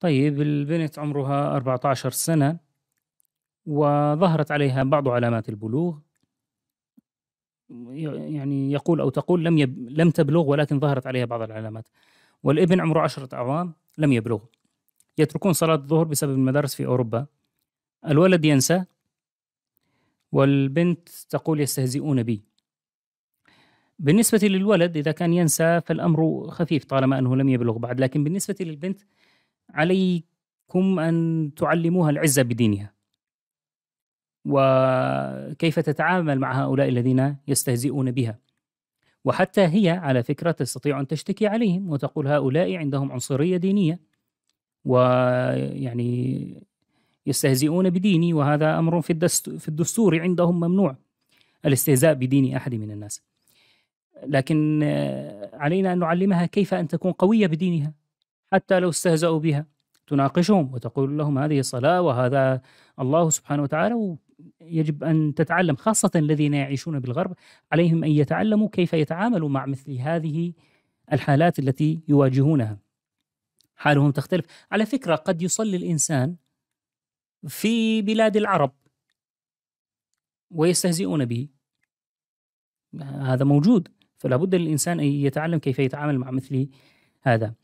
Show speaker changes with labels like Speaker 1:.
Speaker 1: طيب البنت عمرها 14 سنة وظهرت عليها بعض علامات البلوغ يعني يقول أو تقول لم يب... لم تبلغ ولكن ظهرت عليها بعض العلامات والابن عمره عشرة أعوام لم يبلغ يتركون صلاة الظهر بسبب المدارس في أوروبا الولد ينسى والبنت تقول يستهزئون بي بالنسبة للولد إذا كان ينسى فالأمر خفيف طالما أنه لم يبلغ بعد لكن بالنسبة للبنت عليكم أن تعلموها العزة بدينها وكيف تتعامل مع هؤلاء الذين يستهزئون بها وحتى هي على فكرة تستطيع أن تشتكي عليهم وتقول هؤلاء عندهم عنصرية دينية ويعني يستهزئون بديني وهذا أمر في, الدستور في الدستور عندهم ممنوع الاستهزاء بدين أحد من الناس لكن علينا أن نعلمها كيف أن تكون قوية بدينها حتى لو استهزأوا بها تناقشهم وتقول لهم هذه صلاة وهذا الله سبحانه وتعالى يجب أن تتعلم خاصة الذين يعيشون بالغرب عليهم أن يتعلموا كيف يتعاملوا مع مثل هذه الحالات التي يواجهونها حالهم تختلف على فكرة قد يصلي الإنسان في بلاد العرب ويستهزئون به هذا موجود فلا بد للإنسان أن يتعلم كيف يتعامل مع مثل هذا